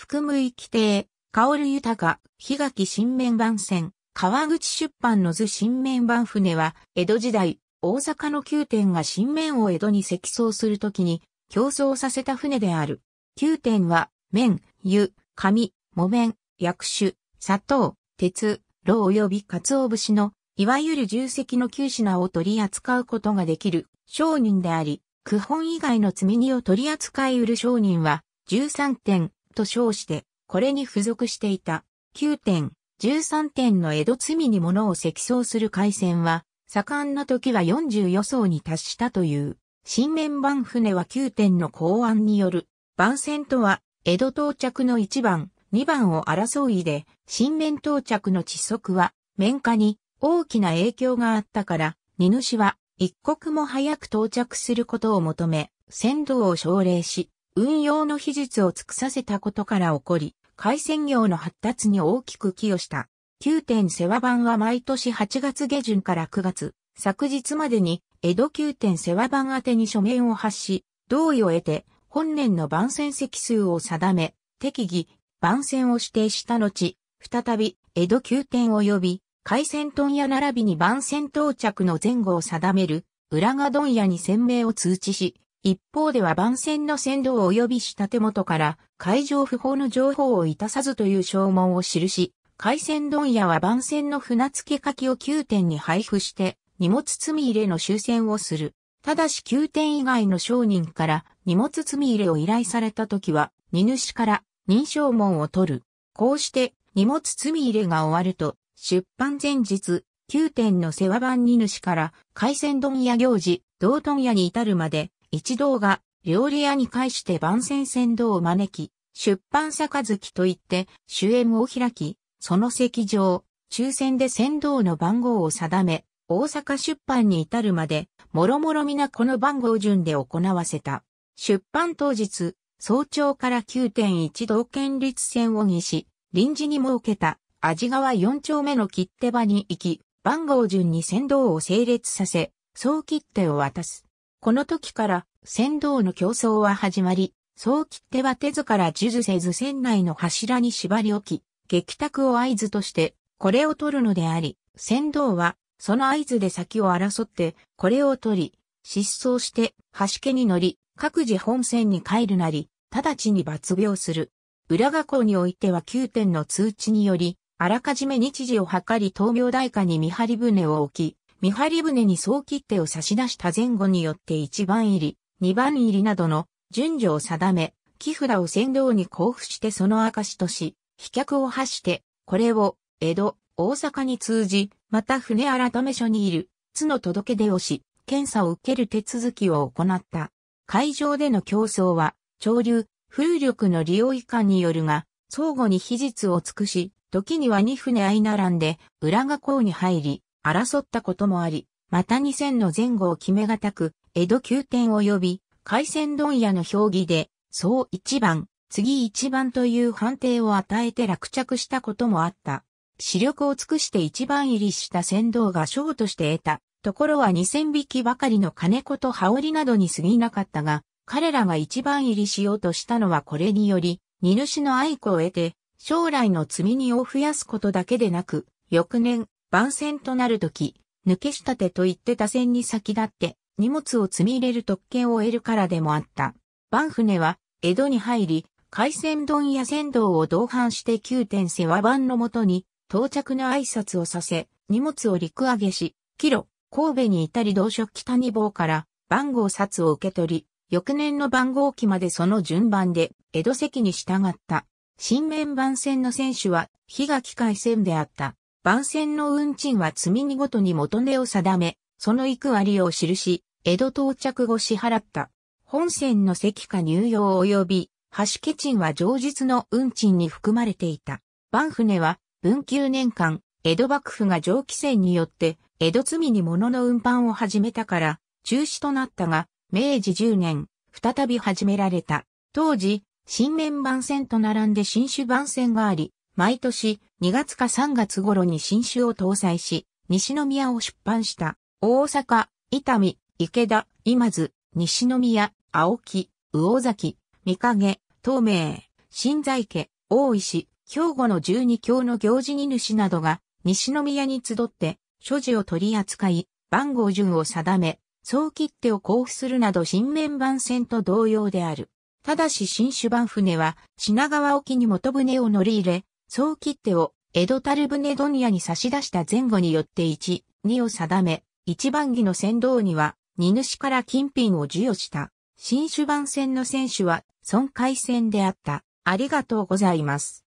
含む規定、香る豊か、日垣新面板船、川口出版の図新面板船は、江戸時代、大阪の宮殿が新面を江戸に積層するときに、競争させた船である。宮殿は、麺、湯、紙、木綿、薬種、砂糖、鉄、炉及び鰹節の、いわゆる重積の旧品を取り扱うことができる商人であり、区本以外の積み荷を取り扱い売る商人は13点と称して、これに付属していた9点、13点の江戸罪に物を積層する海戦は、盛んな時は4予想に達したという、新面板船は9点の公案による、番船とは、江戸到着の1番、2番を争いで、新面到着の窒息は、面下に大きな影響があったから、荷主は一刻も早く到着することを求め、船頭を奨励し、運用の秘術を尽くさせたことから起こり、海鮮業の発達に大きく寄与した。九点世話版は毎年8月下旬から9月、昨日までに江戸九点世話版宛に書面を発し、同意を得て、本年の番宣席数を定め、適宜、番宣を指定した後、再び、江戸九点及び、海鮮問屋並びに番宣到着の前後を定める、浦賀問屋に鮮明を通知し、一方では番線の先導及びた手元から海上不法の情報をいたさずという証文を記し、海鮮問屋は番線の船付け書きを9点に配布して荷物積み入れの終戦をする。ただし9点以外の商人から荷物積み入れを依頼された時は荷主から認証文を取る。こうして荷物積み入れが終わると出版前日9点の世話番荷主から海鮮問屋行事、道頓屋に至るまで一同が料理屋に返して番宣先導を招き、出版杯といって主演を開き、その席上、抽選で先導の番号を定め、大阪出版に至るまで、もろもろ皆この番号順で行わせた。出版当日、早朝から9.1道県立線を議し、臨時に設けた、味川4丁目の切手場に行き、番号順に先導を整列させ、総切手を渡す。この時から船頭の競争は始まり、そう切手は手図から呪術せず船内の柱に縛り置き、激卓を合図として、これを取るのであり、船頭は、その合図で先を争って、これを取り、失踪して、橋家に乗り、各自本船に帰るなり、直ちに抜病する。浦学港においては9点の通知により、あらかじめ日時を計り東明大下に見張り船を置き、見張り船に総切手を差し出した前後によって1番入り、2番入りなどの順序を定め、木札を船頭に交付してその証とし、飛脚を発して、これを、江戸、大阪に通じ、また船改め所にいる、津の届け出をし、検査を受ける手続きを行った。海上での競争は、潮流、風力の利用以下によるが、相互に秘術を尽くし、時には2船相並んで、裏河口に入り、争ったこともあり、また2000の前後を決めがたく、江戸宮殿及び海鮮問屋の評議で、総一番、次一番という判定を与えて落着したこともあった。視力を尽くして一番入りした船頭が賞として得た。ところは2000匹ばかりの金子と羽織などに過ぎなかったが、彼らが一番入りしようとしたのはこれにより、荷主の愛子を得て、将来の積み荷を増やすことだけでなく、翌年、番線となるとき、抜け仕立てといって打線に先立って荷物を積み入れる特権を得るからでもあった。番船は江戸に入り、海鮮丼や鮮道を同伴して旧天世話番のもとに到着の挨拶をさせ、荷物を陸揚げし、キロ、神戸に至り同所北二房から番号札を受け取り、翌年の番号期までその順番で江戸席に従った。新面番線の選手は、日垣海船であった。番線の運賃は積み荷ごとに元値を定め、その行く割を記し、江戸到着後支払った。本線の席下入用及び、橋家賃は上日の運賃に含まれていた。番船は、文久年間、江戸幕府が上気船によって、江戸積に物の運搬を始めたから、中止となったが、明治10年、再び始められた。当時、新面番線と並んで新種番線があり、毎年2月か3月頃に新種を搭載し、西宮を出版した大阪、伊丹、池田、今津、西宮、青木、魚崎、三影、東明、新在家、大石、兵庫の十二教の行事に主などが西宮に集って所持を取り扱い、番号順を定め、総切手を交付するなど新面番船と同様である。ただし新種番船は品川沖に元船を乗り入れ、総切手を江戸樽船問屋に差し出した前後によって1、2を定め、一番木の船頭には、荷主から金品を授与した。新種番船の選手は、損壊戦であった。ありがとうございます。